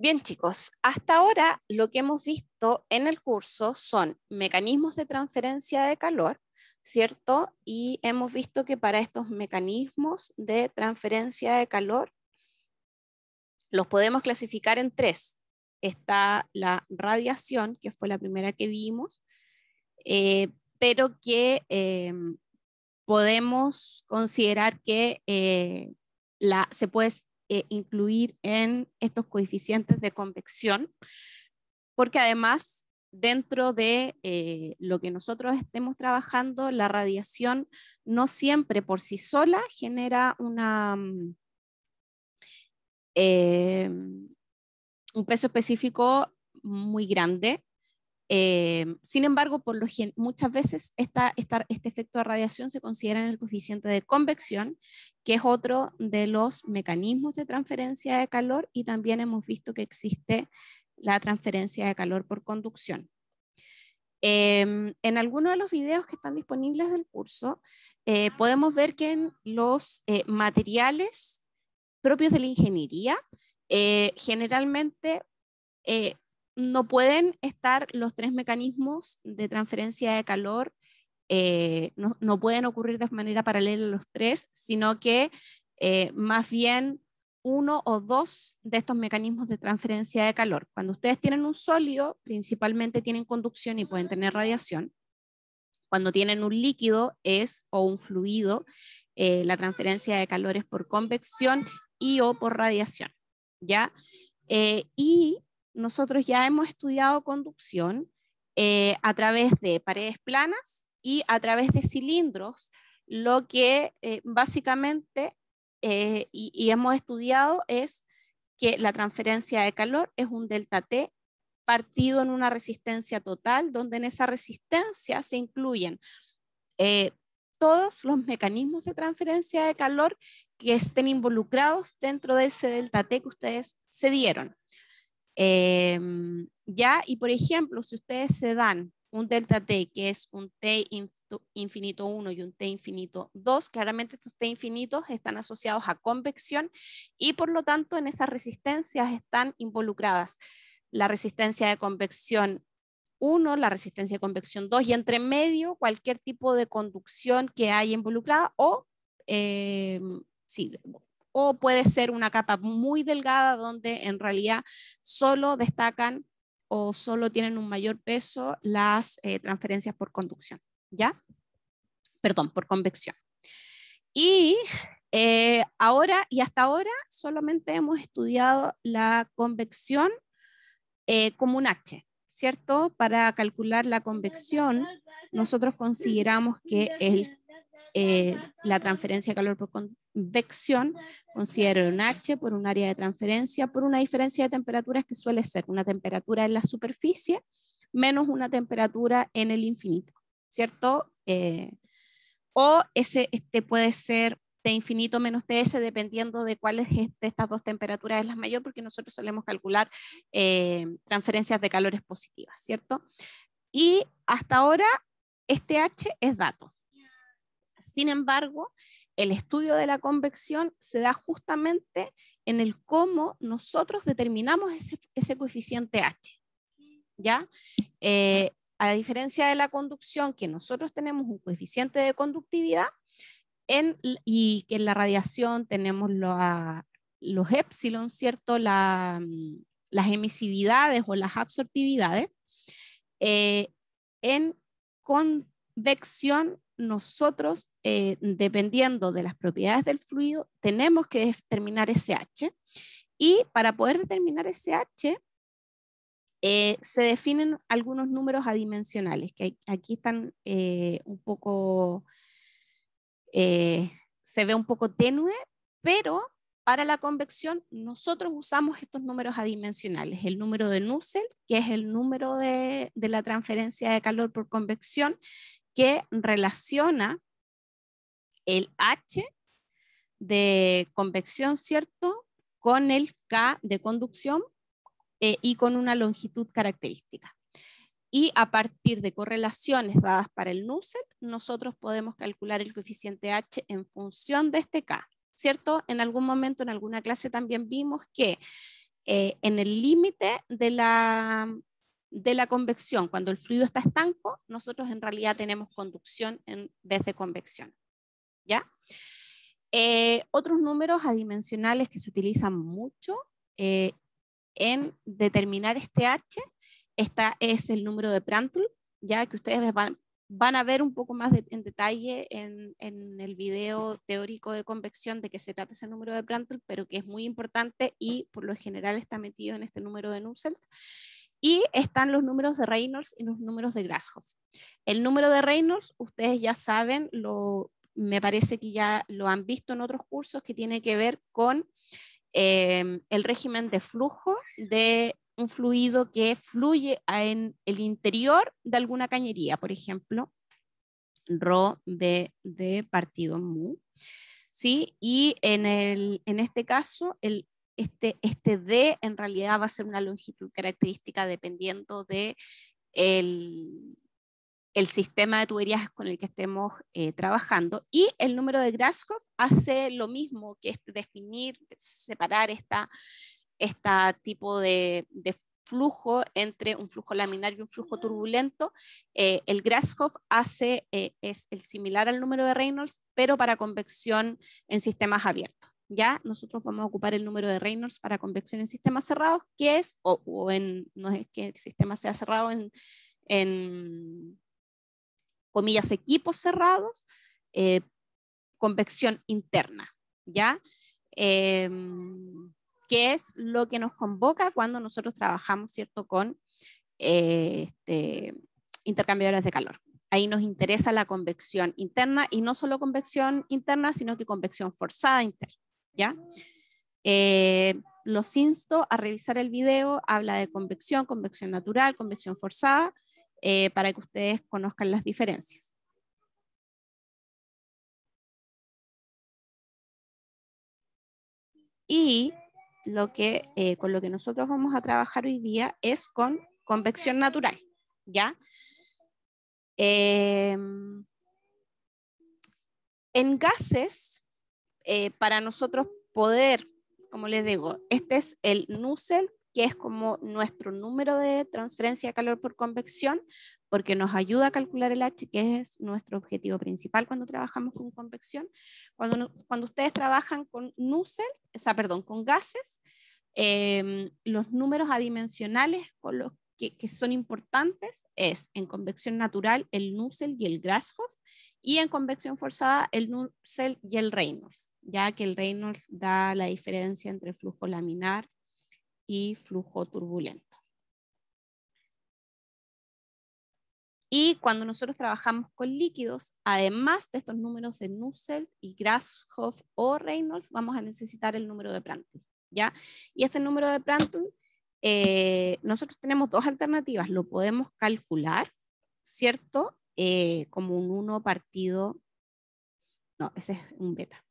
Bien chicos, hasta ahora lo que hemos visto en el curso son mecanismos de transferencia de calor, ¿cierto? Y hemos visto que para estos mecanismos de transferencia de calor los podemos clasificar en tres. Está la radiación, que fue la primera que vimos, eh, pero que eh, podemos considerar que eh, la, se puede eh, incluir en estos coeficientes de convección, porque además dentro de eh, lo que nosotros estemos trabajando, la radiación no siempre por sí sola genera una, mm, eh, un peso específico muy grande. Em, sin embargo, por lo muchas veces este efecto de radiación se considera en el coeficiente de convección, que es otro de los mecanismos de transferencia de calor y también hemos visto que existe la transferencia de calor por conducción. Em, en algunos de los videos que están disponibles del curso, eh, podemos ver que en los eh, materiales propios de la ingeniería, eh, generalmente no pueden estar los tres mecanismos de transferencia de calor, eh, no, pueden ocurrir de manera paralela los tres, sino que eh, más bien uno o dos de estos mecanismos de transferencia de calor. Cuando ustedes tienen un sólido, principalmente tienen conducción y pueden tener radiación. Cuando tienen un líquido es, o un fluido, eh, la transferencia de calor es por convección y o por radiación. ¿ya? y nosotros ya hemos estudiado conducción eh, a través de paredes planas y a través de cilindros, lo que eh, básicamente eh, y, hemos estudiado es que la transferencia de calor es un delta T partido en una resistencia total, donde en esa resistencia se incluyen todos los mecanismos de transferencia de calor que estén involucrados dentro de ese delta T que ustedes se dieron. Em, ya, y por ejemplo, si ustedes se dan un delta T, que es un T infinito 1 y un T infinito 2, claramente estos T infinitos están asociados a convección y por lo tanto en esas resistencias están involucradas la resistencia de convección 1, la resistencia de convección 2 y entre medio cualquier tipo de conducción que haya involucrada o em, sí, o puede ser una capa muy delgada donde en realidad solo destacan o solo tienen un mayor peso las eh, transferencias por conducción, ¿ya? Perdón, por convección. Y eh, ahora y hasta ahora solamente hemos estudiado la convección eh, como un H, ¿cierto? Para calcular la convección, nosotros consideramos que el eh, la transferencia de calor por convección, considero un H por un área de transferencia, por una diferencia de temperaturas que suele ser una temperatura en la superficie menos una temperatura en el infinito, ¿cierto? Eh, o ese, este puede ser T infinito menos TS dependiendo de cuáles de estas dos temperaturas es la mayor, porque nosotros solemos calcular eh, transferencias de calores positivas, ¿cierto? Y hasta ahora este H es dato, sin embargo, el estudio de la convección se da justamente en el cómo nosotros determinamos ese, coeficiente H. ¿Ya? Eh, a diferencia de la conducción, que nosotros tenemos un coeficiente de conductividad y que en la radiación tenemos los epsilon, ¿cierto? Mm, las emisividades o las absortividades. Eh, en convección nosotros, eh, dependiendo de las propiedades del fluido, tenemos que determinar ese H, Y para poder determinar ese H, eh, se definen algunos números adimensionales, que aquí están eh, un poco, se ve un poco tenue, pero para la convección nosotros usamos estos números adimensionales, el número de Nusselt, que es el número de, de la transferencia de calor por convección, que relaciona el H de convección, ¿cierto? Con el K de conducción eh, y con una longitud característica. Y a partir de correlaciones dadas para el Nusselt, nosotros podemos calcular el coeficiente H en función de este K, ¿cierto? En algún momento, en alguna clase también vimos que eh, en el límite de la, de la convección. Cuando el fluido está estanco, nosotros en realidad tenemos conducción en vez de convección. ¿Ya? Eh, otros números adimensionales que se utilizan mucho eh, en determinar este H, esta es el número de Prandtl, ya que ustedes van, a ver un poco más en detalle en, el video teórico de convección de qué se trata ese número de Prandtl, pero que es muy importante y por lo general está metido en este número de Nusselt. Y están los números de Reynolds y los números de Grasshoff. El número de Reynolds, ustedes ya saben, lo, me parece que ya lo han visto en otros cursos, que tiene que ver con eh, el régimen de flujo de un fluido que fluye en el interior de alguna cañería, por ejemplo, Rho B de partido mu. ¿sí? Y en, el, en este caso, el, este, este, D en realidad va a ser una longitud característica dependiendo de el, sistema de tuberías con el que estemos eh, trabajando. Y el número de Grashof hace lo mismo que es este, definir, separar este tipo de, de, flujo entre un flujo laminar y un flujo turbulento. Eh, el Grashof hace, eh, es el similar al número de Reynolds, pero para convección en sistemas abiertos. ¿ya? Nosotros vamos a ocupar el número de Reynolds para convección en sistemas cerrados, que es, o, en, no es que el sistema sea cerrado en, comillas, equipos cerrados, eh, convección interna, ¿ya? Em, que es lo que nos convoca cuando nosotros trabajamos, ¿cierto?, con eh, este, intercambiadores de calor. Ahí nos interesa la convección interna y no solo convección interna, sino que convección forzada interna. ¿ya? Eh, los insto a revisar el video, habla de convección, convección natural, convección forzada, eh, para que ustedes conozcan las diferencias. Y lo que, eh, con lo que nosotros vamos a trabajar hoy día es con convección natural, ¿ya? Em, en gases eh, para nosotros poder, como les digo, este es el NUSEL, que es como nuestro número de transferencia de calor por convección, porque nos ayuda a calcular el H, que es nuestro objetivo principal cuando trabajamos con convección. Cuando, cuando ustedes trabajan con o perdón, con gases, em, los números adimensionales con los que, que, son importantes es en convección natural el Nussel y el Grashof y en convección forzada el nucel y el Reynolds ya que el Reynolds da la diferencia entre flujo laminar y flujo turbulento. Y cuando nosotros trabajamos con líquidos, además de estos números de Nusselt y Grasshoff o Reynolds, vamos a necesitar el número de Prandtl, ¿ya? Y este número de Prandtl, eh, nosotros tenemos dos alternativas. Lo podemos calcular, ¿cierto? Eh, como un 1 partido... No, ese es un beta.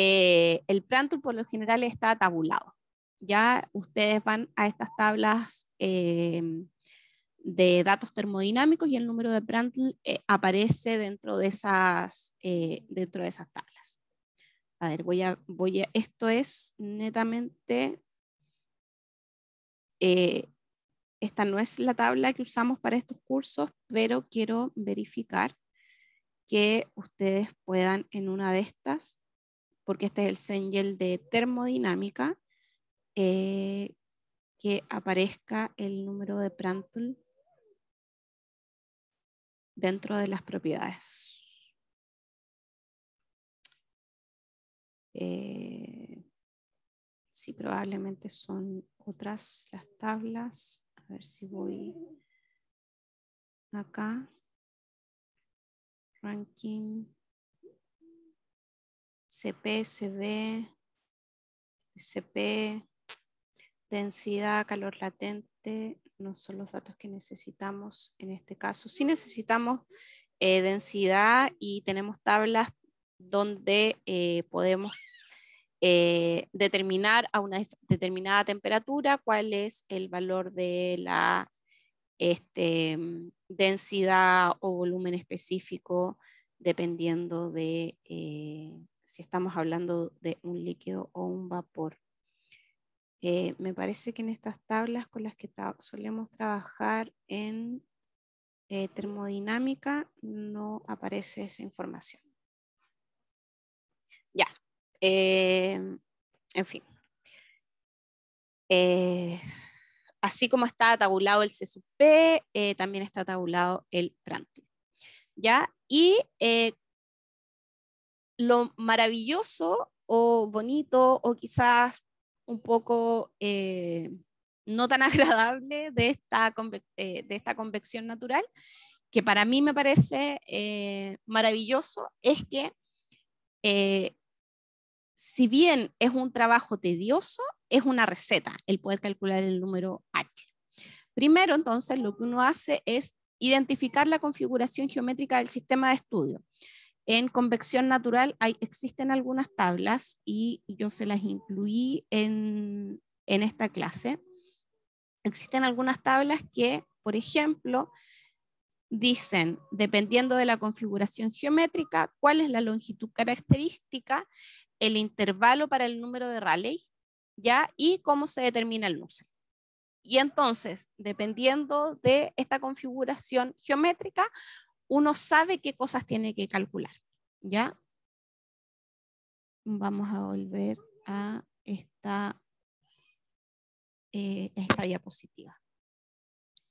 Eh, el Prandtl por lo general está tabulado. Ya ustedes van a estas tablas eh, de datos termodinámicos y el número de Prandtl eh, aparece dentro de, esas, dentro de esas tablas. A ver, voy a, voy a, esto es netamente, esta no es la tabla que usamos para estos cursos, pero quiero verificar que ustedes puedan en una de estas porque este es el Sengel de termodinámica, eh, que aparezca el número de Prandtl dentro de las propiedades. Eh, sí, probablemente son otras las tablas. A ver si voy acá. Ranking. CP, CB, CP, densidad, calor latente, no son los datos que necesitamos en este caso. Sí necesitamos eh, densidad y tenemos tablas donde eh, podemos eh, determinar a una determinada temperatura cuál es el valor de la este, densidad o volumen específico dependiendo de si estamos hablando de un líquido o un vapor. Eh, me parece que en estas tablas con las que solemos trabajar en eh, termodinámica no aparece esa información. Ya, em, en fin. Eh, así como está tabulado el C también está tabulado el Prandtl. ¿Ya? Y lo maravilloso o bonito o quizás un poco eh, no tan agradable de esta, eh, de esta convección natural, que para mí me parece eh, maravilloso, es que si bien es un trabajo tedioso, es una receta el poder calcular el número H. Primero, entonces, lo que uno hace es identificar la configuración geométrica del sistema de estudio. En convección natural hay, existen algunas tablas y yo se las incluí en, esta clase. Existen algunas tablas que, por ejemplo, dicen, dependiendo de la configuración geométrica, cuál es la longitud característica, el intervalo para el número de Rayleigh, ¿ya? Y cómo se determina el nusselt. Y entonces, dependiendo de esta configuración geométrica, uno sabe qué cosas tiene que calcular. ¿Ya? Vamos a volver a esta, eh, esta diapositiva.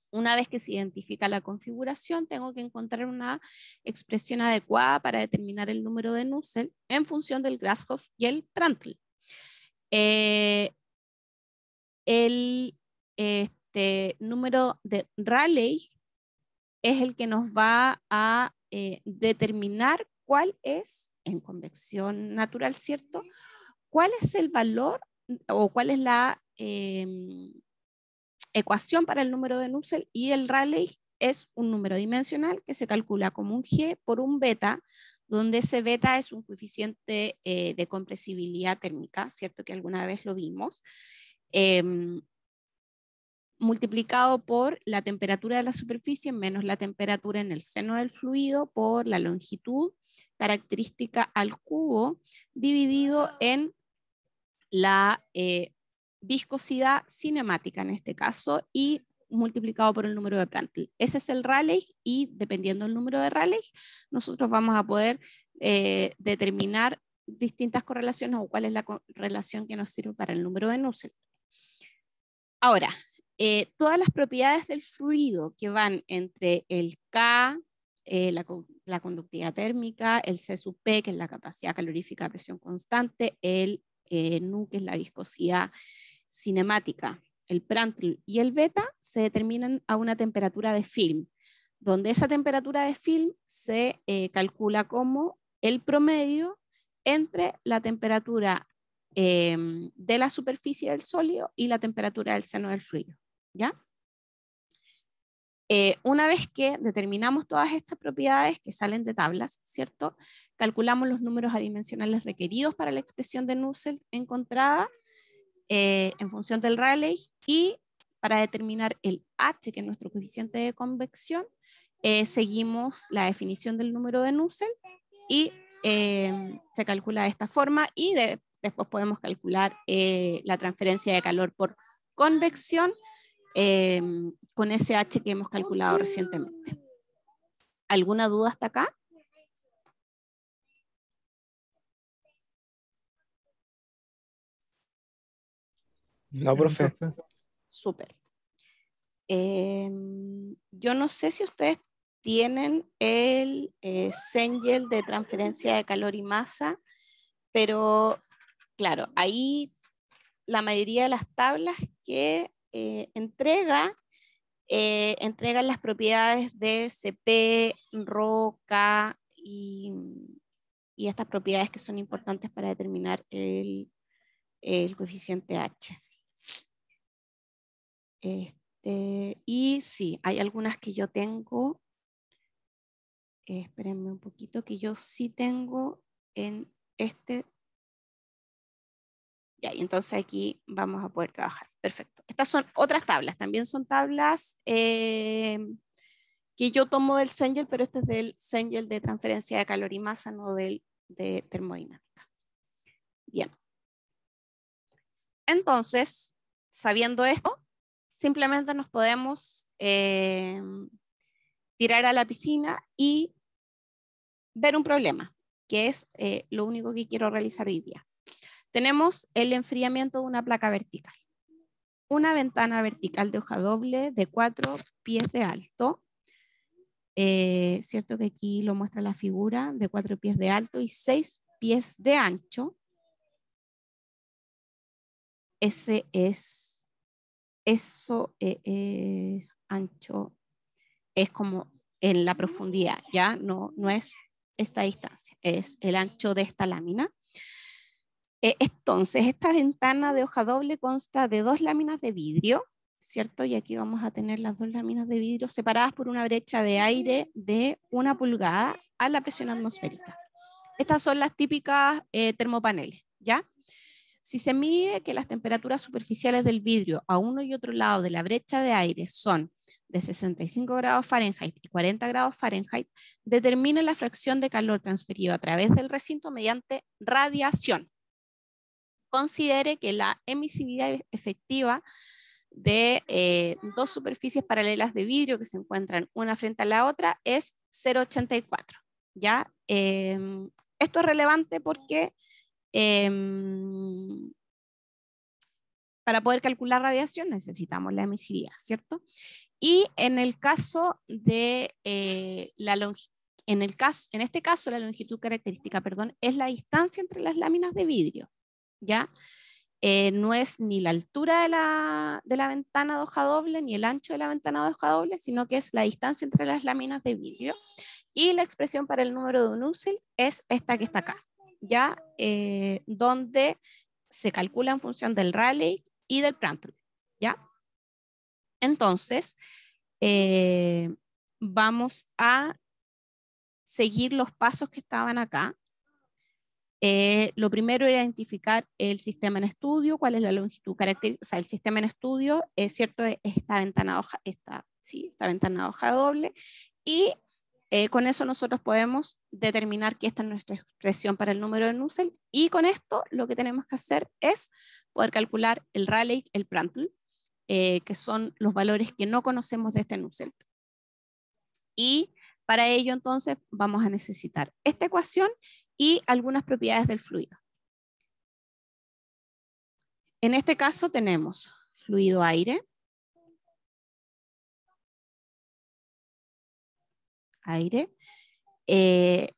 Una vez que se identifica la configuración, tengo que encontrar una expresión adecuada para determinar el número de Nussel en función del Grashof y el Prandtl. Eh, el este, número de Raleigh es el que nos va a eh, determinar cuál es, en convección natural, ¿cierto? ¿Cuál es el valor o cuál es la em, ecuación para el número de Nusselt y el Rayleigh es un número dimensional que se calcula como un G por un beta, donde ese beta es un coeficiente eh, de compresibilidad térmica, ¿cierto? Que alguna vez lo vimos. Em, multiplicado por la temperatura de la superficie menos la temperatura en el seno del fluido por la longitud característica al cubo dividido en la eh, viscosidad cinemática en este caso y multiplicado por el número de Prandtl. Ese es el Rayleigh y dependiendo del número de Rayleigh, nosotros vamos a poder eh, determinar distintas correlaciones o cuál es la relación que nos sirve para el número de Nusselt. Ahora, eh, todas las propiedades del fluido que van entre el K, eh, la, conductividad térmica, el C sub que es la capacidad calorífica a presión constante, el eh, nu, que es la viscosidad cinemática, el Prandtl y el beta, se determinan a una temperatura de film, donde esa temperatura de film se calcula como el promedio entre la temperatura em, de la superficie del sólido y la temperatura del seno del fluido. Eh, una vez que determinamos todas estas propiedades que salen de tablas, ¿cierto? Calculamos los números adimensionales requeridos para la expresión de Nusselt encontrada eh, en función del Rayleigh y para determinar el H, que es nuestro coeficiente de convección, eh, seguimos la definición del número de Nusselt y se calcula de esta forma y después podemos calcular la transferencia de calor por convección Em, con ese H que hemos calculado recientemente. ¿Alguna duda hasta acá? No, profe. Súper. Em, yo no sé si ustedes tienen el Sengel eh, de transferencia de calor y masa, pero claro, ahí la mayoría de las tablas que eh, eh, entrega, las propiedades de CP, roca y, y, estas propiedades que son importantes para determinar el, coeficiente H. Este, y sí, hay algunas que yo tengo, eh, espérenme un poquito, que yo sí tengo en este. Ya, y entonces aquí vamos a poder trabajar. Perfecto. Estas son otras tablas. También son tablas eh, que yo tomo del Sengel, pero este es del Sengel de transferencia de calor y masa, no del de termodinámica. Bien. Entonces, sabiendo esto, simplemente nos podemos eh, tirar a la piscina y ver un problema, que es eh, lo único que quiero realizar hoy día. Tenemos el enfriamiento de una placa vertical una ventana vertical de hoja doble de cuatro pies de alto. Eh, cierto que aquí lo muestra la figura de cuatro pies de alto y seis pies de ancho. Ese es, eso es eh, eh, ancho es como en la profundidad, ¿ya? No, no es esta distancia, es el ancho de esta lámina. Eh, entonces, esta ventana de hoja doble consta de dos láminas de vidrio, ¿cierto? Y aquí vamos a tener las dos láminas de vidrio separadas por una brecha de aire de una pulgada a la presión atmosférica. Estas son las típicas eh, termopaneles, ¿ya? Si se mide que las temperaturas superficiales del vidrio a uno y otro lado de la brecha de aire son de 65 grados Fahrenheit y 40 grados Fahrenheit, determina la fracción de calor transferido a través del recinto mediante radiación considere que la emisividad e-, efectiva de eh, dos superficies paralelas de vidrio que se encuentran una frente a la otra es 0,84. ¿ya? Em, esto es relevante porque em, para poder calcular radiación necesitamos la emisividad, ¿cierto? Y en el caso de eh, la en, el caso, en este caso la longitud característica, perdón, es la distancia entre las láminas de vidrio. ¿ya? Eh, no es ni la altura de la, ventana de hoja doble, ni el ancho de la ventana de hoja doble, sino que es la distancia entre las láminas de vidrio. Y la expresión para el número de Nusselt es esta que está acá, ¿ya? Eh, donde se calcula en función del Rayleigh y del Prandtl, ¿ya? Entonces, eh, vamos a seguir los pasos que estaban acá. Eh, lo primero era identificar el sistema en estudio, cuál es la longitud característica, o sea, el sistema en estudio, es cierto, e-, esta ventana hoja, esta, sí, esta ventana hoja doble, y eh, con eso nosotros podemos determinar que esta es nuestra expresión para el número de Nusselt y con esto lo que tenemos que hacer es poder calcular el Rayleigh, el Prandtl, eh, que son los valores que no conocemos de este Nusselt Y para ello entonces vamos a necesitar esta ecuación y algunas propiedades del fluido. En este caso tenemos fluido aire, aire, eh,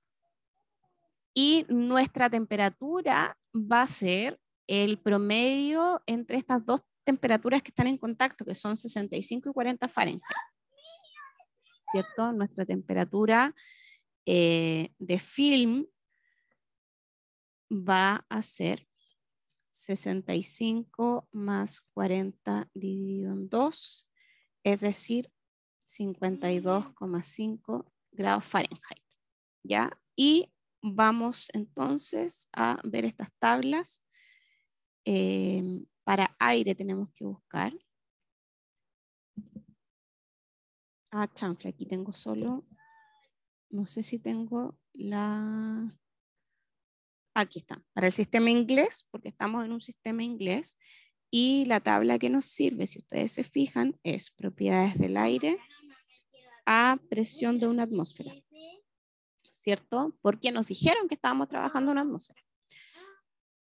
y nuestra temperatura va a ser el promedio entre estas dos temperaturas que están en contacto, que son 65 y 40 Fahrenheit. ¿Cierto? Nuestra temperatura eh, de film va a ser 65 más 40 dividido en 2, es decir, 52,5 grados Fahrenheit. ¿Ya? Y vamos entonces a ver estas tablas. Eh, para aire tenemos que buscar. Ah, chanfle, aquí tengo solo. No sé si tengo la aquí está, para el sistema inglés, porque estamos en un sistema inglés, y la tabla que nos sirve, si ustedes se fijan, es propiedades del aire a presión de una atmósfera. ¿Cierto? Porque nos dijeron que estábamos trabajando en una atmósfera.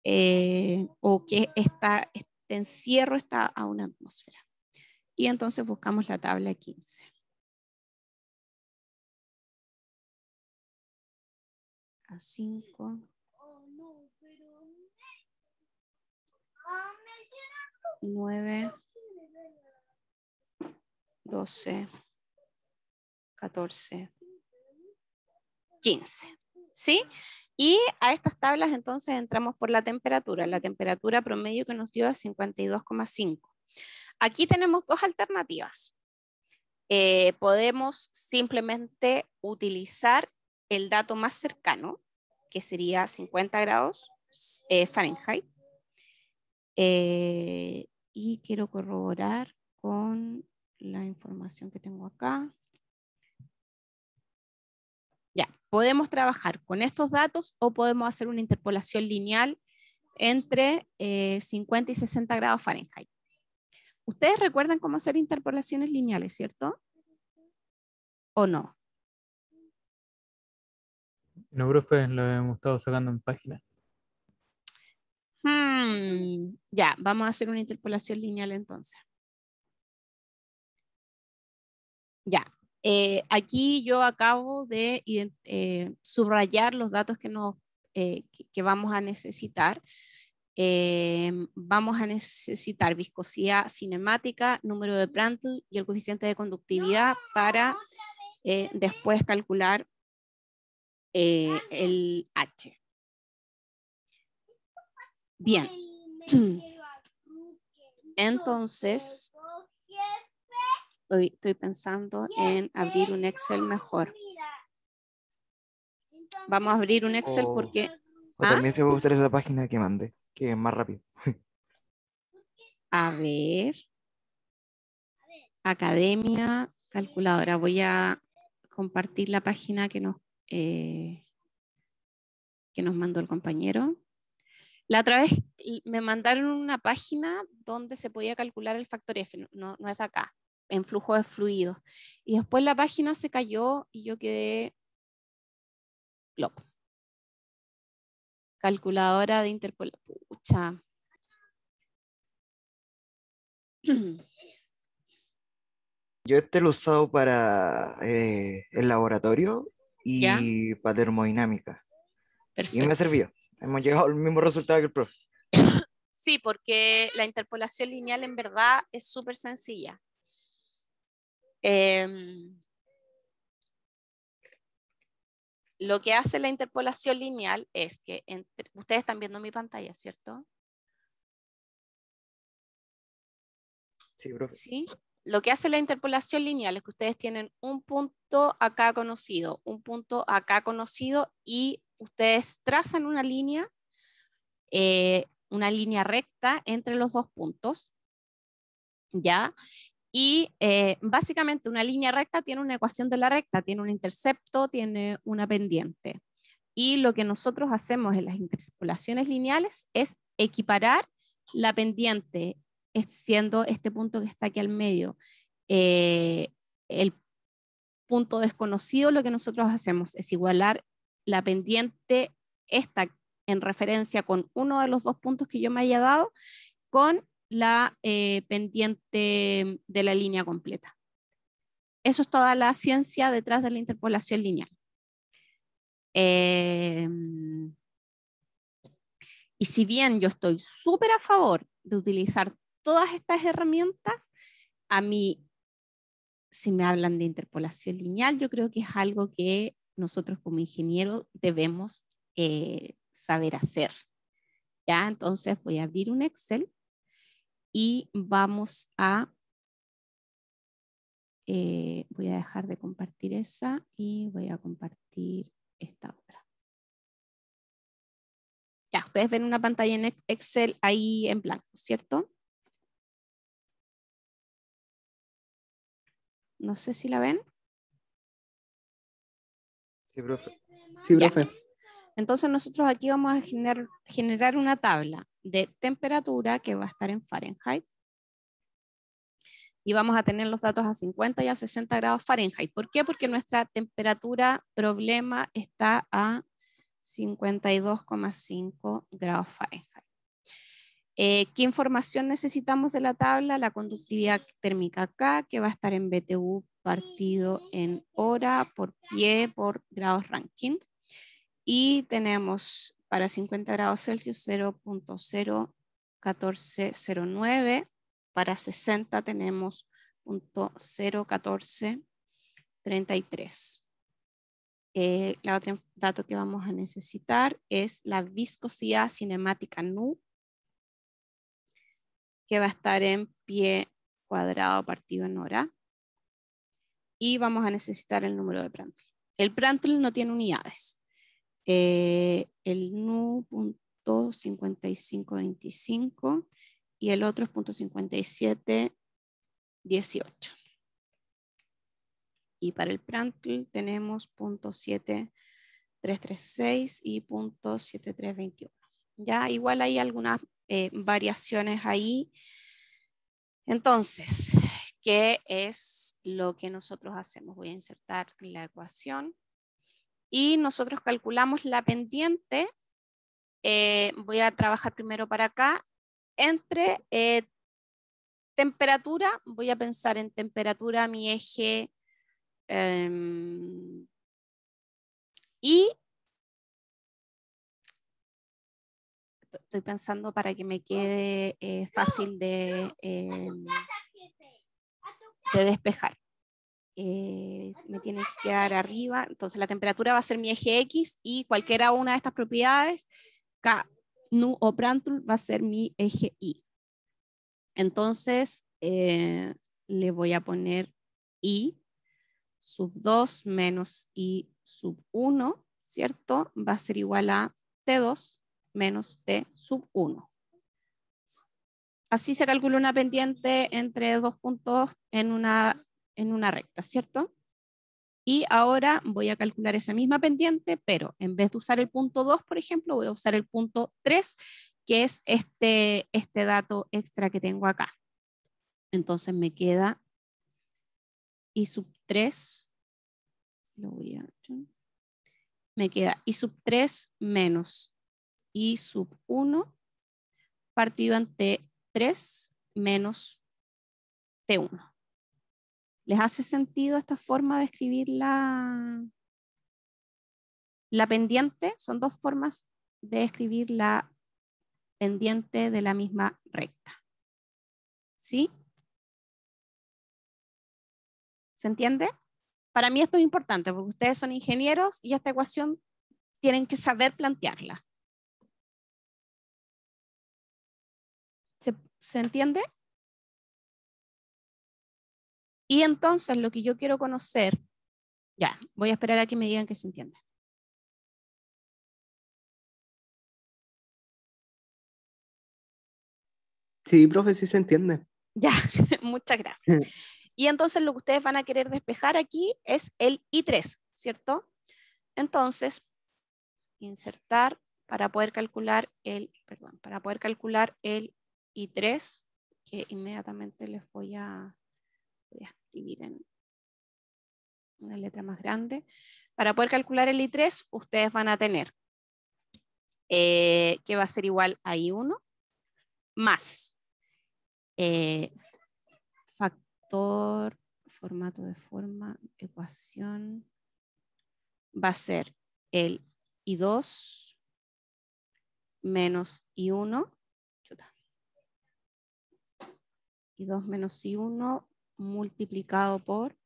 Eh, o que este encierro está a una atmósfera. Y entonces buscamos la tabla 15. A 5. 9, 12, 14, 15. ¿Sí? Y a estas tablas entonces entramos por la temperatura, la temperatura promedio que nos dio es 52,5. Aquí tenemos dos alternativas. Eh, podemos simplemente utilizar el dato más cercano, que sería 50 grados eh, Fahrenheit, eh, y quiero corroborar con la información que tengo acá. Ya, podemos trabajar con estos datos o podemos hacer una interpolación lineal entre 50 eh, y 60 grados Fahrenheit. Ustedes recuerdan cómo hacer interpolaciones lineales, ¿cierto? ¿O no? No, profe, lo hemos estado sacando en página. Mm, ya, vamos a hacer una interpolación lineal entonces. Ya, eh, aquí yo acabo de eh, subrayar los datos que, nos, eh, que vamos a necesitar. vamos a necesitar viscosidad cinemática, número de Prandtl y el coeficiente de conductividad para después calcular el H. Bien. Entonces, estoy, pensando en abrir un Excel mejor. Vamos a abrir un Excel oh. porque... también ¿ah? se va a usar esa página que mandé, que es más rápido. A ver. Academia, calculadora. Voy a compartir la página que nos, eh, que nos mandó el compañero. La otra vez me mandaron una página donde se podía calcular el factor F, no, es acá, en flujo de fluidos. Y después la página se cayó y yo quedé Calculadora de Interpol. Pucha. Yo este lo he usado para eh, el laboratorio y para termodinámica. Perfecto. Y me sirvió hemos llegado al mismo resultado que el profe. Sí, porque la interpolación lineal en verdad es súper sencilla. Em, lo que hace la interpolación lineal es que ustedes están viendo mi pantalla, ¿cierto? Sí, profe. Sí. Lo que hace la interpolación lineal es que ustedes tienen un punto acá conocido, un punto acá conocido y ustedes trazan una línea, eh, una línea recta entre los dos puntos, ¿ya? Y eh, básicamente una línea recta tiene una ecuación de la recta, tiene un intercepto, tiene una pendiente. Y lo que nosotros hacemos en las interpolaciones lineales es equiparar la pendiente, siendo este punto que está aquí al medio, eh, el punto desconocido, lo que nosotros hacemos es igualar la pendiente está en referencia con uno de los dos puntos que yo me haya dado con la eh, pendiente de la línea completa. Eso es toda la ciencia detrás de la interpolación lineal. Em, y si bien yo estoy súper a favor de utilizar todas estas herramientas, a mí, si me hablan de interpolación lineal, yo creo que es algo que nosotros como ingenieros debemos eh, saber hacer. ¿ya? Entonces voy a abrir un Excel y vamos a... Eh, voy a dejar de compartir esa y voy a compartir esta otra. Ya, ustedes ven una pantalla en Excel ahí en blanco, ¿cierto? No sé si la ven. Sí, profe. Entonces nosotros aquí vamos a generar, una tabla de temperatura que va a estar en Fahrenheit. Y vamos a tener los datos a 50 y a 60 grados Fahrenheit. ¿Por qué? Porque nuestra temperatura problema está a 52,5 grados Fahrenheit. Eh, ¿Qué información necesitamos de la tabla? La conductividad térmica K, que va a estar en BTU partido en hora, por pie, por grados ranking. Y tenemos para 50 grados Celsius 0.01409. Para 60 tenemos 0.01433. Eh, el otro dato que vamos a necesitar es la viscosidad cinemática nu, que va a estar en pie cuadrado partido en hora y vamos a necesitar el número de Prandtl. El Prandtl no tiene unidades. Eh, el nu.5525 y el otro es .5718. Y para el Prandtl tenemos .7336 y .7321. Ya, igual hay algunas eh, variaciones ahí. Entonces, que es lo que nosotros hacemos. Voy a insertar la ecuación y nosotros calculamos la pendiente. Eh, voy a trabajar primero para acá. Entre eh, temperatura, voy a pensar en temperatura mi eje em, y estoy pensando para que me quede eh, fácil de... Em, de despejar. Eh, me tiene que quedar arriba, entonces la temperatura va a ser mi eje X y cualquiera una de estas propiedades, K, Nu o va a ser mi eje Y. Entonces eh, le voy a poner I sub 2 menos I sub 1, ¿cierto? Va a ser igual a T2 menos T sub 1. Así se calcula una pendiente entre dos puntos en una, en una recta, ¿cierto? Y ahora voy a calcular esa misma pendiente, pero en vez de usar el punto 2, por ejemplo, voy a usar el punto 3, que es este, este dato extra que tengo acá. Entonces me queda I sub 3, me queda I sub 3 menos I sub 1 partido ante 3 menos T1. ¿Les hace sentido esta forma de escribir la, la pendiente? Son dos formas de escribir la pendiente de la misma recta. ¿Sí? ¿Se entiende? Para mí esto es importante porque ustedes son ingenieros y esta ecuación tienen que saber plantearla. ¿Se entiende? Y entonces lo que yo quiero conocer, ya, voy a esperar a que me digan que se entiende. Sí, profe, sí se entiende. Ya, muchas gracias. Y entonces lo que ustedes van a querer despejar aquí es el I3, ¿cierto? Entonces, insertar para poder calcular el, perdón, para poder calcular el y 3, que inmediatamente les voy a, escribir en una letra más grande. Para poder calcular el I3, ustedes van a tener eh, que va a ser igual a I1 más eh, factor, formato de forma, ecuación, va a ser el I2 menos I1 y 2 menos i 1 multiplicado por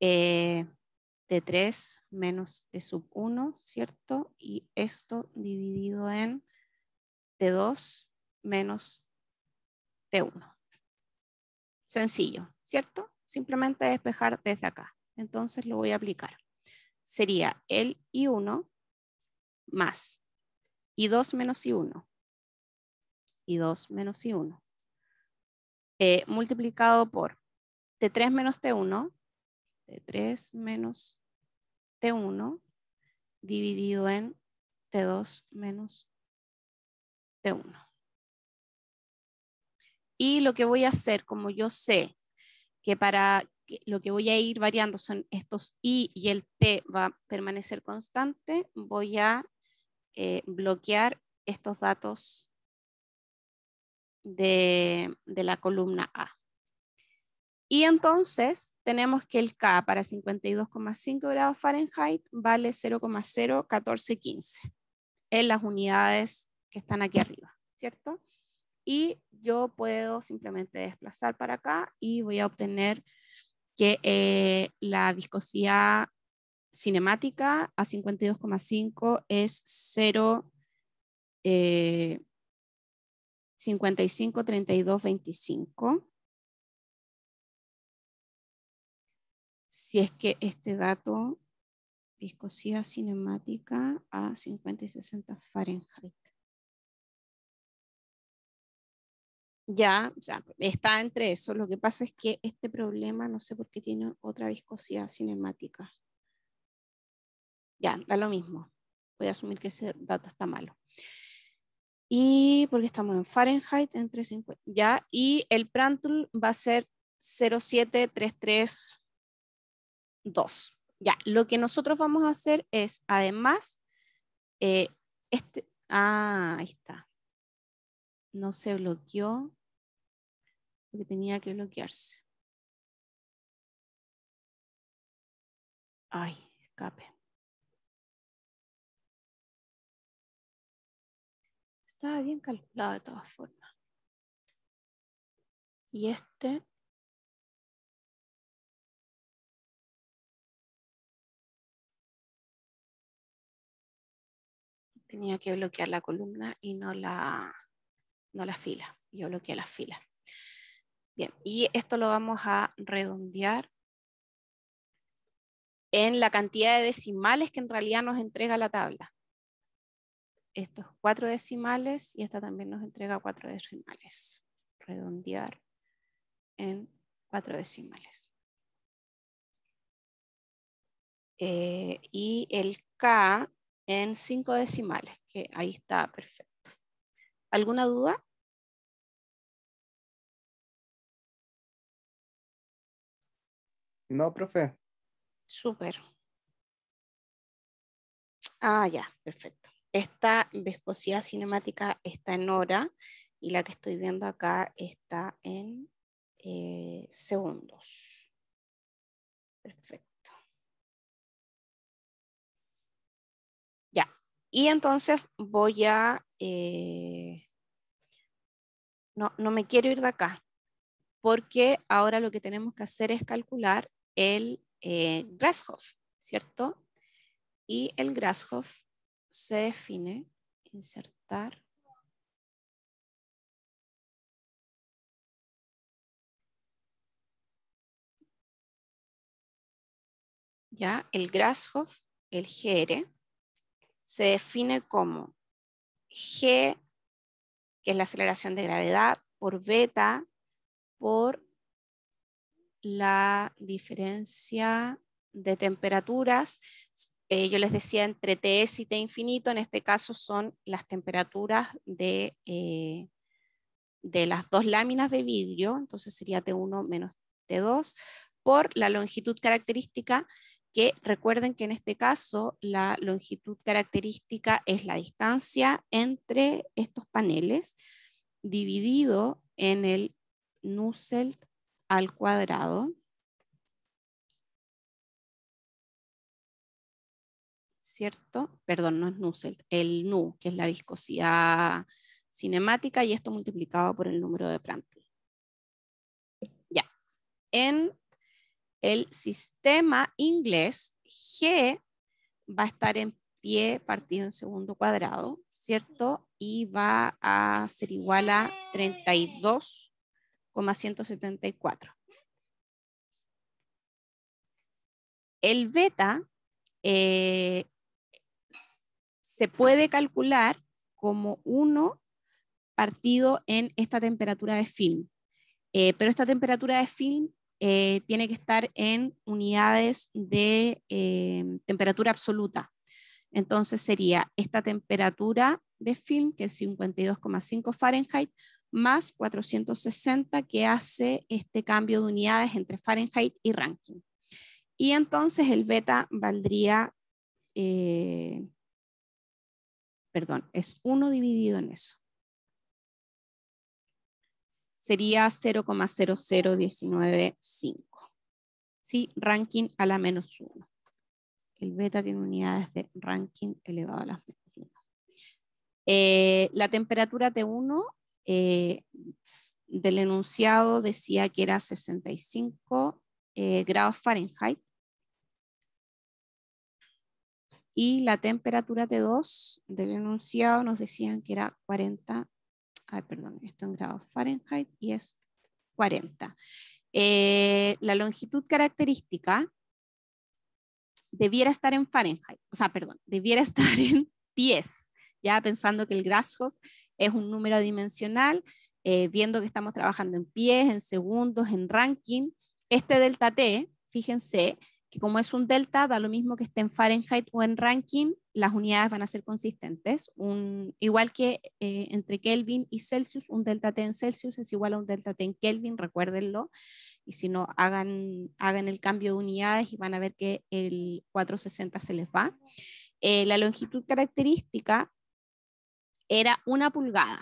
eh, T3 menos T sub 1, ¿cierto? Y esto dividido en T2 menos T1. Sencillo, ¿cierto? Simplemente despejar desde acá. Entonces lo voy a aplicar. Sería el I1 más I2 menos I1 y 2 menos y 1. Eh, multiplicado por T3 menos T1, T3 menos T1, dividido en T2 menos T1. Y lo que voy a hacer, como yo sé que para lo que voy a ir variando son estos i y el t va a permanecer constante, voy a eh, bloquear estos datos de, la columna A. Y entonces tenemos que el K para 52,5 grados Fahrenheit vale 0,01415 en las unidades que están aquí arriba, ¿cierto? Y yo puedo simplemente desplazar para acá y voy a obtener que eh, la viscosidad cinemática a 52,5 es 0, 55 32 25. Si es que este dato, viscosidad cinemática a 50 y 60 Fahrenheit. Ya, está entre eso. Lo que pasa es que este problema, no sé por qué tiene otra viscosidad cinemática. Ya, da lo mismo. Voy a asumir que ese dato está malo y porque estamos en Fahrenheit entre 50, ya, y el Prantul va a ser 07332. Ya, lo que nosotros vamos a hacer es, además, eh, este, ah, ahí está. No se bloqueó porque tenía que bloquearse. Ay, escape. bien calculado de todas formas. Y este tenía que bloquear la columna y no la, no la fila. Yo bloqueé la fila Bien, y esto lo vamos a redondear en la cantidad de decimales que en realidad nos entrega la tabla estos cuatro decimales y esta también nos entrega cuatro decimales. Redondear en cuatro decimales. Eh, y el K en cinco decimales, que ahí está perfecto. ¿Alguna duda? No, profe. Súper. Ah, ya, perfecto. Esta viscosidad cinemática está en hora y la que estoy viendo acá está en eh, segundos. Perfecto. Ya, y entonces voy a... Eh, no, no me quiero ir de acá, porque ahora lo que tenemos que hacer es calcular el eh, Grasshoff, ¿cierto? Y el Grasshoff se define, insertar, ¿ya? El Grashof, el GR, se define como G, que es la aceleración de gravedad, por beta, por la diferencia de temperaturas eh, yo les decía entre Ts y T infinito, en este caso son las temperaturas de, eh, de las dos láminas de vidrio, entonces sería T1 menos T2, por la longitud característica, que recuerden que en este caso la longitud característica es la distancia entre estos paneles dividido en el Nusselt al cuadrado, ¿cierto? Perdón, no es Nusselt, el Nu, que es la viscosidad cinemática y esto multiplicado por el número de Prandtl. Ya. En el sistema inglés, G va a estar en pie partido en segundo cuadrado, ¿cierto? Y va a ser igual a 32,174. El beta eh, se puede calcular como uno partido en esta temperatura de film. Eh, pero esta temperatura de film eh, tiene que estar en unidades de eh, temperatura absoluta. Entonces sería esta temperatura de film, que es 52,5 Fahrenheit, más 460 que hace este cambio de unidades entre Fahrenheit y ranking, Y entonces el beta valdría perdón, es 1 dividido en eso. Sería 0,00195. ¿Sí? Ranking a la menos 1. El beta tiene unidades de ranking elevado a la menos 1. Eh, la temperatura T1 eh, del enunciado decía que era 65 eh, grados Fahrenheit y la temperatura T2 del enunciado nos decían que era 40, ay, perdón, esto en grados Fahrenheit y es 40. Eh, la longitud característica debiera estar en Fahrenheit, o sea, perdón, debiera estar en pies, ya pensando que el grasshopper es un número dimensional, eh, viendo que estamos trabajando en pies, en segundos, en ranking, este delta T, fíjense, y como es un delta, da lo mismo que esté en Fahrenheit o en ranking, las unidades van a ser consistentes. Un, igual que eh, entre Kelvin y Celsius, un delta T en Celsius es igual a un delta T en Kelvin, recuérdenlo. Y si no, hagan, hagan el cambio de unidades y van a ver que el 460 se les va. Eh, la longitud característica era una pulgada,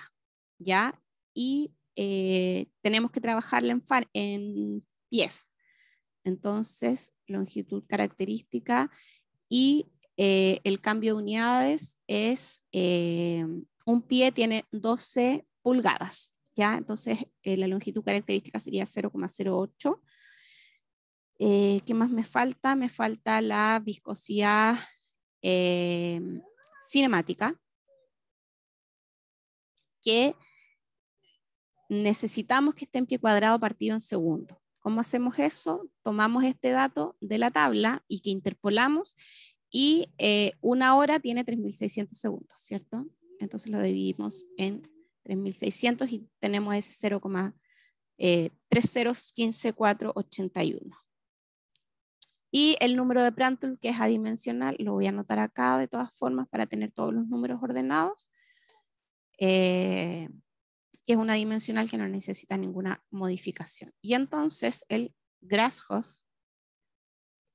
¿ya? Y eh, tenemos que trabajarla en, en pies, entonces, longitud característica y eh, el cambio de unidades es eh, un pie tiene 12 pulgadas, ¿ya? Entonces, eh, la longitud característica sería 0,08. ¿Qué más me falta? Me falta la viscosidad cinemática, que necesitamos que esté en pie cuadrado partido en segundo. ¿Cómo hacemos eso? Tomamos este dato de la tabla y que interpolamos y eh, una hora tiene 3.600 segundos, ¿cierto? Entonces lo dividimos en 3.600 y tenemos ese 0,3015481. Eh, y el número de Prandtl, que es adimensional, lo voy a anotar acá de todas formas para tener todos los números ordenados. Eh, que es una dimensional que no necesita ninguna modificación. Y entonces el Grashof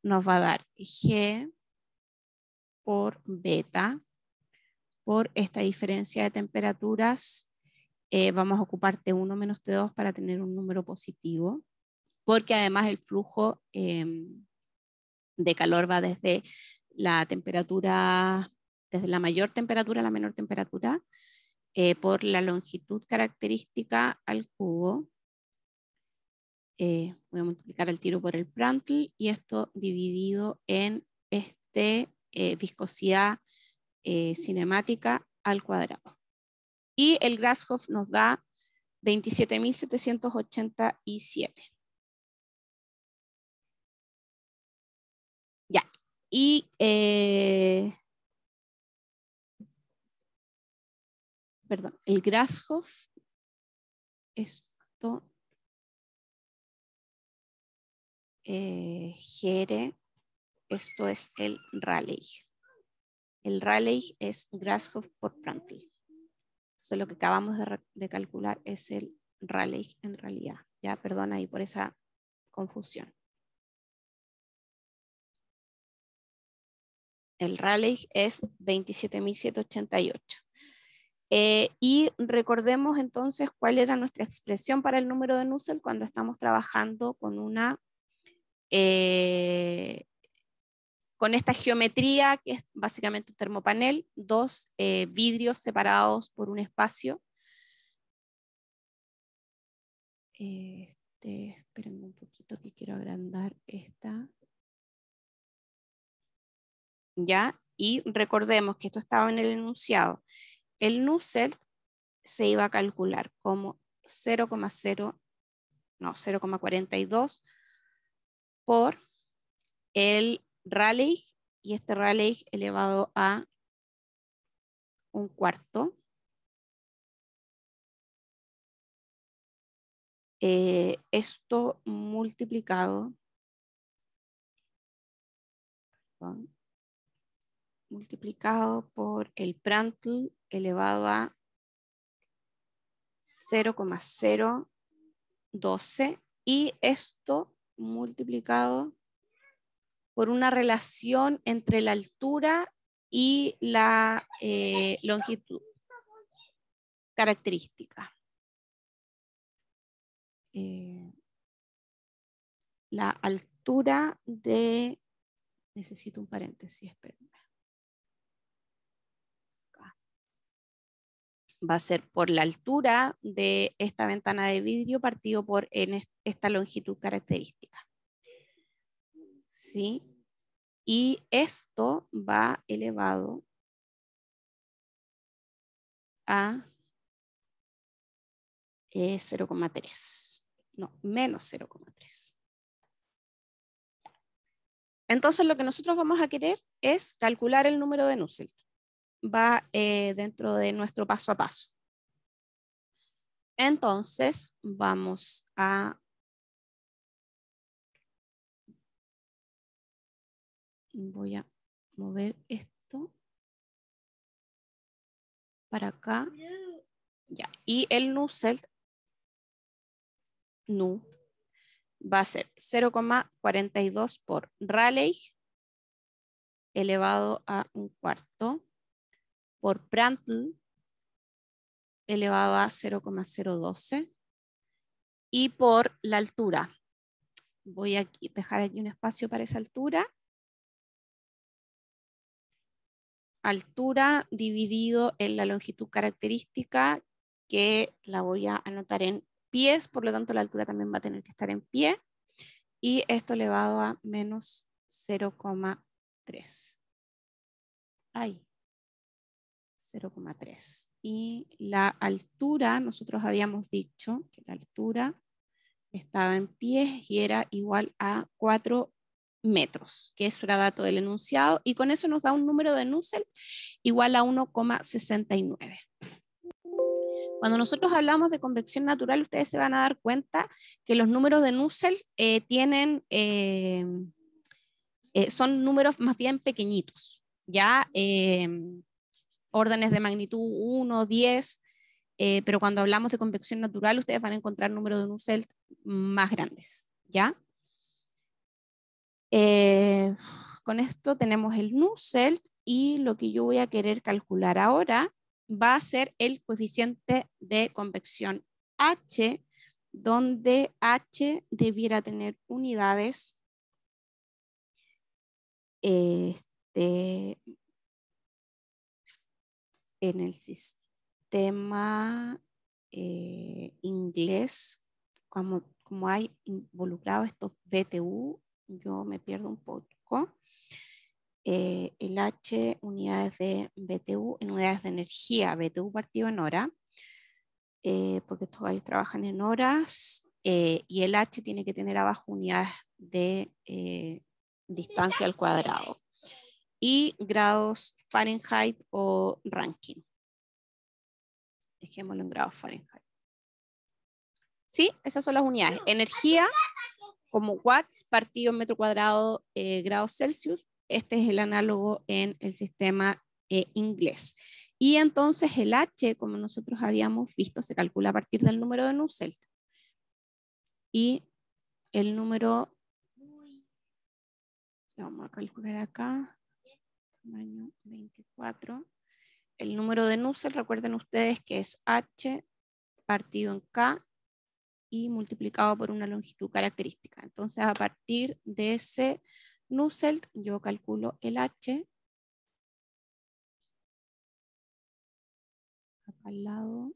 nos va a dar G por beta por esta diferencia de temperaturas. Eh, vamos a ocupar T1 menos T2 para tener un número positivo, porque además el flujo em, de calor va desde la temperatura, desde la mayor temperatura a la menor temperatura, eh, por la longitud característica al cubo. Eh, voy a multiplicar el tiro por el Prandtl y esto dividido en este eh, viscosidad cinemática al cuadrado. Y el Grashof nos da 27.787. Ya, y perdón, el Grashof, esto, eh, esto es el Raleigh. El Raleigh es Grashof por Prandtl. Entonces lo que acabamos de, de calcular es el Raleigh en realidad. Ya, perdón ahí por esa confusión. El Raleigh es 27.788. Eh, y recordemos entonces cuál era nuestra expresión para el número de Nusselt cuando estamos trabajando con una eh, con esta geometría que es básicamente un termopanel, dos eh, vidrios separados por un espacio. Este, un poquito que quiero agrandar esta. ¿Ya? Y recordemos que esto estaba en el enunciado el set se iba a calcular como 0,0, no, 0,42 por el Raleigh y este Raleigh elevado a un cuarto. Eh, esto multiplicado, multiplicado por el Prandtl elevado a 0,012 y esto multiplicado por una relación entre la altura y la eh, longitud característica. Eh, la altura de... Necesito un paréntesis, espérenme. va a ser por la altura de esta ventana de vidrio partido por esta longitud característica. ¿Sí? Y esto va elevado a 0,3. Eh, no, menos 0,3. Entonces lo que nosotros vamos a querer es calcular el número de Nusselt va eh, dentro de nuestro paso a paso. Entonces, vamos a... Voy a mover esto para acá. Ya. Y el NUCELT nu va a ser 0,42 por Raleigh elevado a un cuarto por Prandtl elevado a 0,012 y por la altura. Voy a dejar aquí un espacio para esa altura. Altura dividido en la longitud característica que la voy a anotar en pies, por lo tanto la altura también va a tener que estar en pie. Y esto elevado a menos 0,3. Ahí. 0,3. Y la altura, nosotros habíamos dicho que la altura estaba en pies y era igual a 4 metros, que es era dato del enunciado, y con eso nos da un número de Nusselt igual a 1,69. Cuando nosotros hablamos de convección natural, ustedes se van a dar cuenta que los números de Nusselt eh, tienen, eh, eh, son números más bien pequeñitos, ¿ya? órdenes de magnitud 1, 10, eh, pero cuando hablamos de convección natural, ustedes van a encontrar números de Nusselt más grandes, ¿ya? Eh, con esto tenemos el Nusselt y lo que yo voy a querer calcular ahora va a ser el coeficiente de convección H, donde H debiera tener unidades. Este, en el sistema eh, inglés, como, como hay involucrado estos BTU, yo me pierdo un poco. Eh, el H, unidades de BTU, en unidades de energía, BTU partido en hora, eh, porque estos ellos trabajan en horas, y el H tiene que tener abajo unidades de distancia al cuadrado y grados Fahrenheit o ranking. Dejémoslo en grados Fahrenheit. Sí, esas son las unidades. Energía como watts partido metro cuadrado eh, grados Celsius. Este es el análogo en el sistema eh, inglés. Y entonces el H, como nosotros habíamos visto, se calcula a partir del número de Nusselt. Y el número... Vamos a calcular acá año 24. El número de Nusselt, recuerden ustedes que es H partido en K y multiplicado por una longitud característica. Entonces, a partir de ese Nusselt, yo calculo el H. Acá al lado,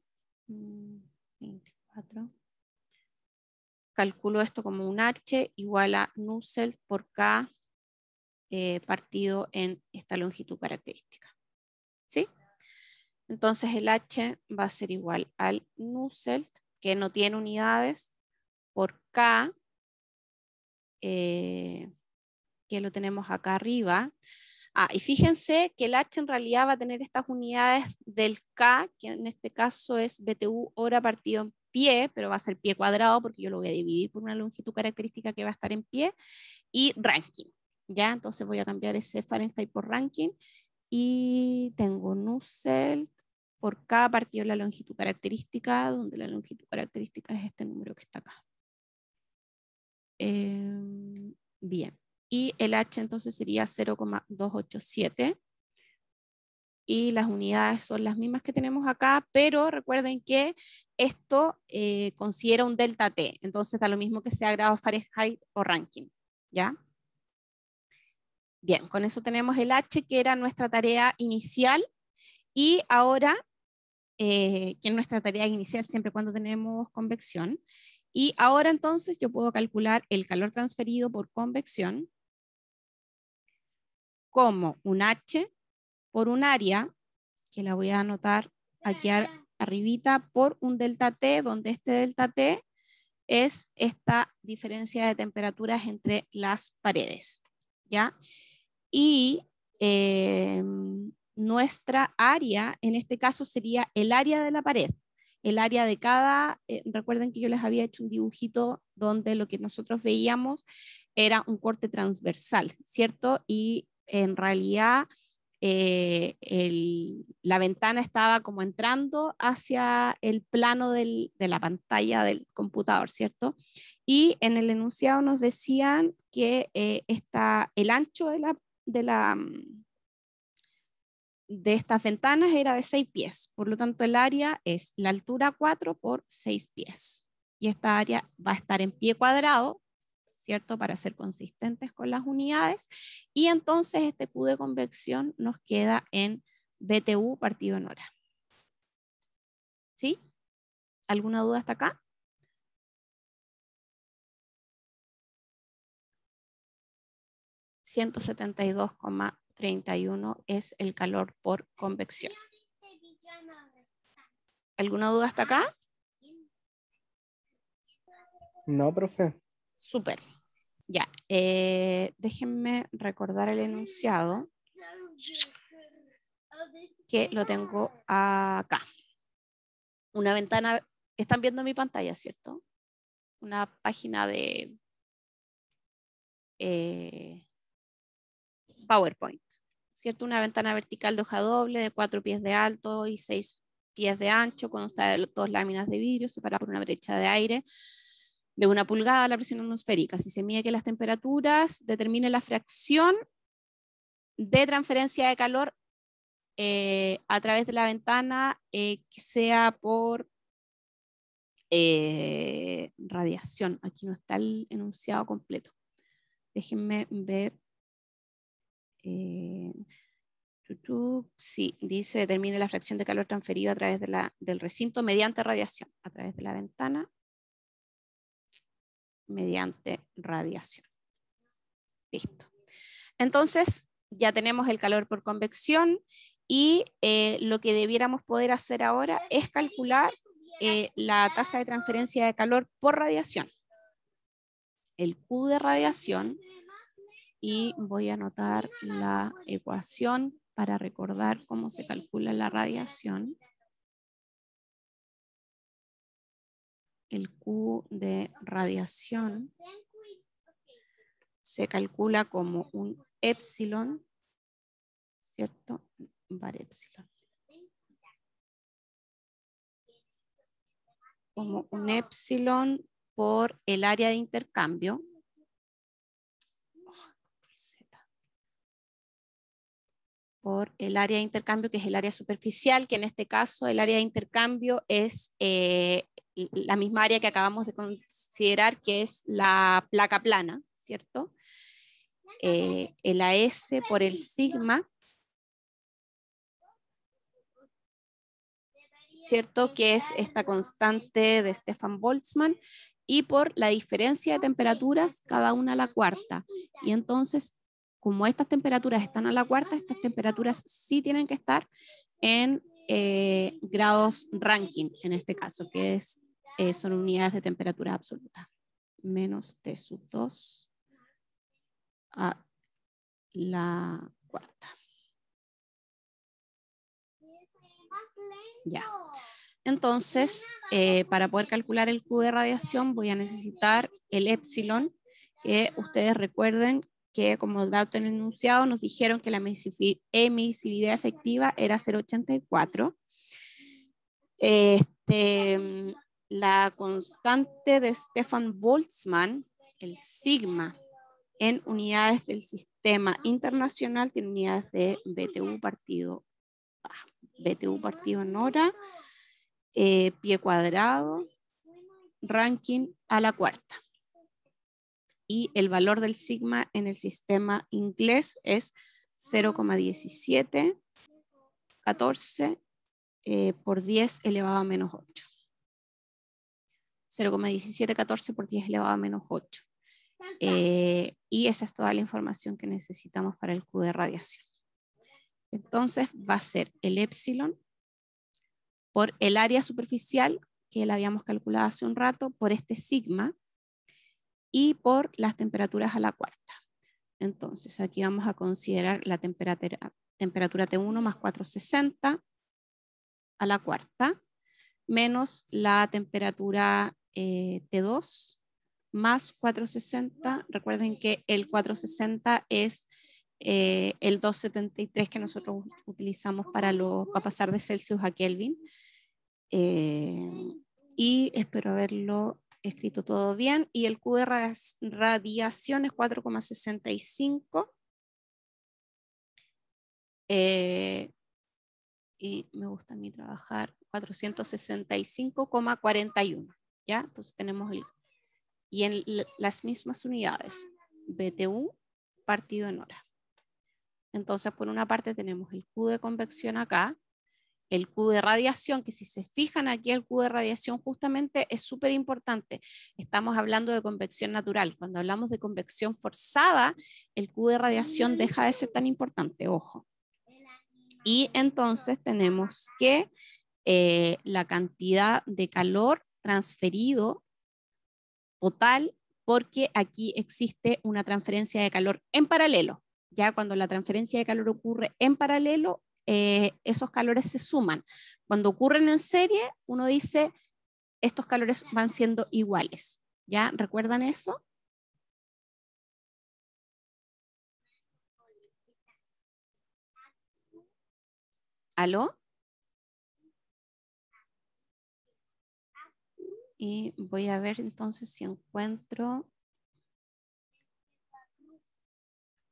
24. Mm, calculo esto como un H igual a Nusselt por K eh, partido en esta longitud característica. ¿Sí? Entonces el H va a ser igual al Nusselt, que no tiene unidades, por K, eh, que lo tenemos acá arriba. Ah, y fíjense que el H en realidad va a tener estas unidades del K, que en este caso es BTU hora partido en pie, pero va a ser pie cuadrado porque yo lo voy a dividir por una longitud característica que va a estar en pie, y ranking. ¿ya? Entonces voy a cambiar ese Fahrenheit por ranking y tengo Nusselt por cada partido la longitud característica, donde la longitud característica es este número que está acá. Em, bien, y el H entonces sería 0,287. Y las unidades son las mismas que tenemos acá, pero recuerden que esto eh, considera un delta T, entonces da lo mismo que sea grado Fahrenheit o ranking, ¿ya? Bien, con eso tenemos el H, que era nuestra tarea inicial, y ahora, eh, que es nuestra tarea inicial siempre cuando tenemos convección, y ahora entonces yo puedo calcular el calor transferido por convección como un H por un área, que la voy a anotar aquí arribita, por un delta T, donde este delta T es esta diferencia de temperaturas entre las paredes. ¿Ya? y em, nuestra área, en este caso sería el área de la pared, el área de cada, eh, recuerden que yo les había hecho un dibujito donde lo que nosotros veíamos era un corte transversal, ¿cierto? Y en realidad eh, la ventana estaba como entrando hacia el plano de la pantalla del computador, ¿cierto? Y en el enunciado nos decían que eh, está el ancho de la de, la, mm, de estas ventanas era de 6 pies. Por lo tanto, el área es la altura 4 por 6 pies. Y esta área va a estar en pie cuadrado, ¿cierto? Para ser consistentes con las unidades. Y entonces este Q de convección nos queda en BTU partido en hora. ¿Sí? ¿Alguna duda hasta acá? 172,31 es el calor por convección. ¿Alguna duda hasta acá? No, profe. Súper. Ya, eh, déjenme recordar el enunciado que lo tengo acá. Una ventana, están viendo mi pantalla, ¿cierto? Una página de eh, PowerPoint, ¿cierto? Una ventana vertical de hoja doble de cuatro pies de alto y seis pies de ancho, consta de dos láminas de vidrio separadas por una brecha de aire de una pulgada a la presión atmosférica. Si se mide que las temperaturas determinen la fracción de transferencia de calor eh, a través de la ventana, eh, que sea por eh, radiación. Aquí no está el enunciado completo. Déjenme ver eh, sí, dice, determine la fracción de calor transferido a través del recinto mediante radiación, a través de la ventana, mediante radiación. Listo. Entonces, ya tenemos el calor por convección y eh, lo que debiéramos poder hacer ahora es calcular eh, la tasa de transferencia de calor por radiación. El Q de radiación y voy a anotar la ecuación para recordar cómo se calcula la radiación. El Q de radiación se calcula como un epsilon, ¿cierto? bar epsilon. Como un epsilon por el área de intercambio, por el área de intercambio, que es el área superficial, que en este caso el área de intercambio es eh, la misma área que acabamos de considerar, que es la placa plana, ¿cierto? Eh, el AS por el sigma, ¿cierto? Que es esta constante de Stefan Boltzmann, y por la diferencia de temperaturas, cada una a la cuarta. Y entonces como estas temperaturas están a la cuarta, estas temperaturas sí tienen que estar en eh, grados ranking, en este caso, que es, eh, son unidades de temperatura absoluta. Menos T sub 2 a la cuarta. Ya. Entonces, eh, para poder calcular el Q de radiación voy a necesitar el epsilon, que ustedes recuerden que como dato en el enunciado nos dijeron que la emisividad efectiva era 0,84. Este, la constante de Stefan Boltzmann, el sigma, en unidades del sistema internacional, tiene unidades de BTU partido, BTU partido en hora, eh, pie cuadrado, ranking a la cuarta y el valor del sigma en el sistema inglés es 0,1714 eh, por 10 elevado a menos 8. 0,1714 por 10 elevado a menos 8. Eh, y esa es toda la información que necesitamos para el Q de radiación. Entonces va a ser el epsilon por el área superficial que la habíamos calculado hace un rato, por este sigma, y por las temperaturas a la cuarta. Entonces aquí vamos a considerar la temperatura, temperatura T1 más 460 a la cuarta, menos la temperatura eh, T2 más 460. Recuerden que el 460 es eh, el 273 que nosotros utilizamos para, lo, pasar de Celsius a Kelvin. Eh, y espero haberlo escrito todo bien, y el Q de radiación es 4,65. y me gusta a mí trabajar 465,41, ¿ya? Entonces tenemos el... Y en las mismas unidades, BTU partido en hora. Entonces, por una parte tenemos el Q de convección acá, el Q de radiación, que si se fijan aquí el Q de radiación justamente es súper importante. Estamos hablando de convección natural. Cuando hablamos de convección forzada, el Q de radiación deja de ser tan importante, ojo. Y entonces tenemos que eh, la cantidad de calor transferido total, porque aquí existe una transferencia de calor en paralelo. Ya cuando la transferencia de calor ocurre en paralelo, eh, esos calores se suman. Cuando ocurren en serie, uno dice, estos calores van siendo iguales. ¿Ya recuerdan eso? ¿Aló? Y voy a ver entonces si encuentro...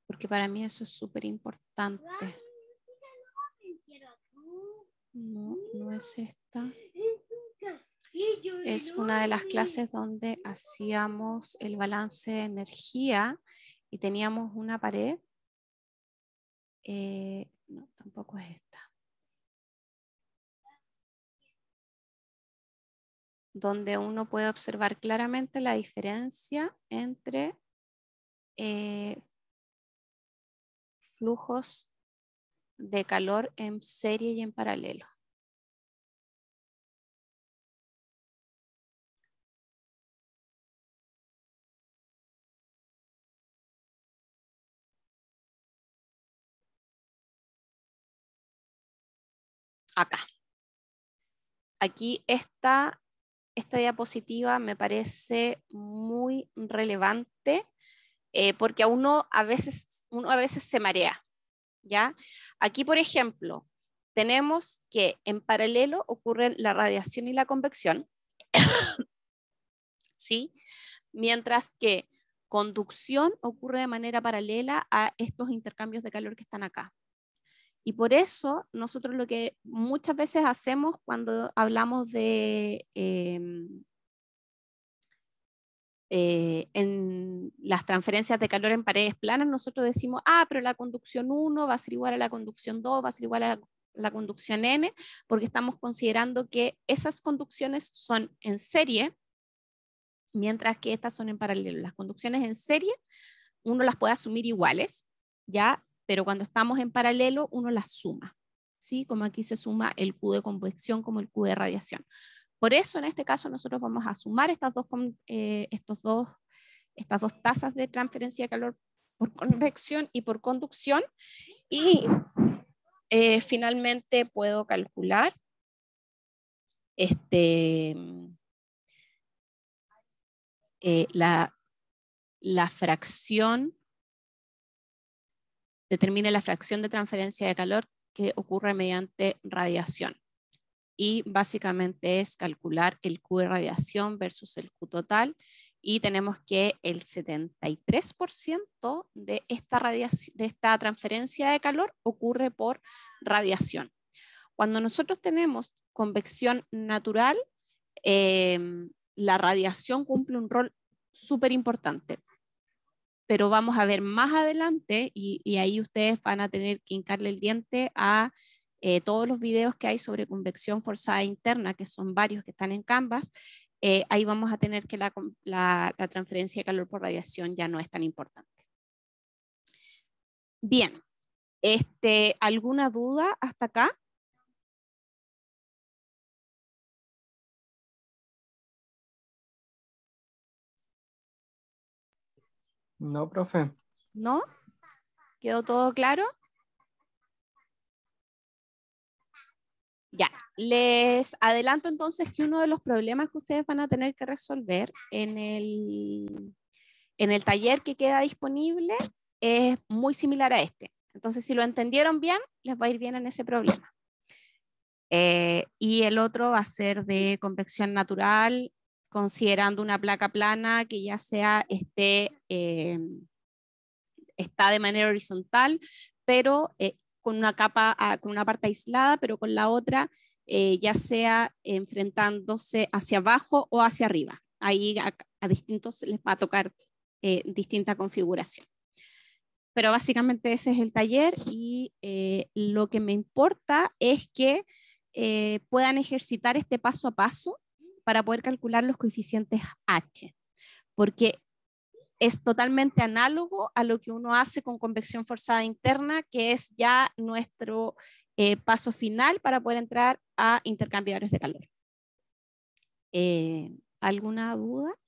Porque para mí eso es súper importante. No, no es esta. Es una de las clases donde hacíamos el balance de energía y teníamos una pared. Eh, no, tampoco es esta. Donde uno puede observar claramente la diferencia entre eh, flujos de calor en serie y en paralelo. Acá. Aquí esta, diapositiva me parece muy relevante eh, porque a uno veces, uno a veces se marea ¿ya? Aquí, por ejemplo, tenemos que en paralelo ocurren la radiación y la convección, ¿sí? Mientras que conducción ocurre de manera paralela a estos intercambios de calor que están acá. Y por eso nosotros lo que muchas veces hacemos cuando hablamos de em, eh, en las transferencias de calor en paredes planas, nosotros decimos, ah, pero la conducción 1 va a ser igual a la conducción 2, va a ser igual a la, la conducción n, porque estamos considerando que esas conducciones son en serie, mientras que estas son en paralelo. Las conducciones en serie, uno las puede asumir iguales, ¿ya? Pero cuando estamos en paralelo, uno las suma, ¿sí? Como aquí se suma el Q de convección como el Q de radiación. Por eso, en este caso, nosotros vamos a sumar estas dos, eh, tasas de transferencia de calor por convección y por conducción. Y eh, finalmente puedo calcular este, eh, la fracción, determine la fracción de transferencia de calor que ocurre mediante radiación y básicamente es calcular el Q de radiación versus el Q total y tenemos que el 73% de esta, radiación, de esta transferencia de calor ocurre por radiación. Cuando nosotros tenemos convección natural, em, la radiación cumple un rol súper importante. Pero vamos a ver más adelante y, y ahí ustedes van a tener que hincarle el diente a eh, todos los videos que hay sobre convección forzada interna, que son varios que están en Canvas, eh, ahí vamos a tener que la, transferencia de calor por radiación ya no es tan importante. Bien, este, ¿alguna duda hasta acá? No, profe. ¿No? ¿Quedó todo claro? Ya, les adelanto entonces que uno de los problemas que ustedes van a tener que resolver en el, en el taller que queda disponible es muy similar a este. Entonces, si lo entendieron bien, les va a ir bien en ese problema. Eh, y el otro va a ser de convección natural, considerando una placa plana que ya sea esté, eh, está de manera horizontal, pero eh, con una capa, ah, con una parte aislada, pero con la otra eh, ya sea enfrentándose hacia abajo o hacia arriba. Ahí a, distintos les va a tocar eh, distinta configuración. Pero básicamente ese es el taller y eh, lo que me importa es que puedan ejercitar este paso a paso para poder calcular los coeficientes H, porque es totalmente análogo a lo que uno hace con convección forzada interna, que es ya nuestro eh, paso final para poder entrar a intercambiadores de calor. Eh, ¿Alguna duda?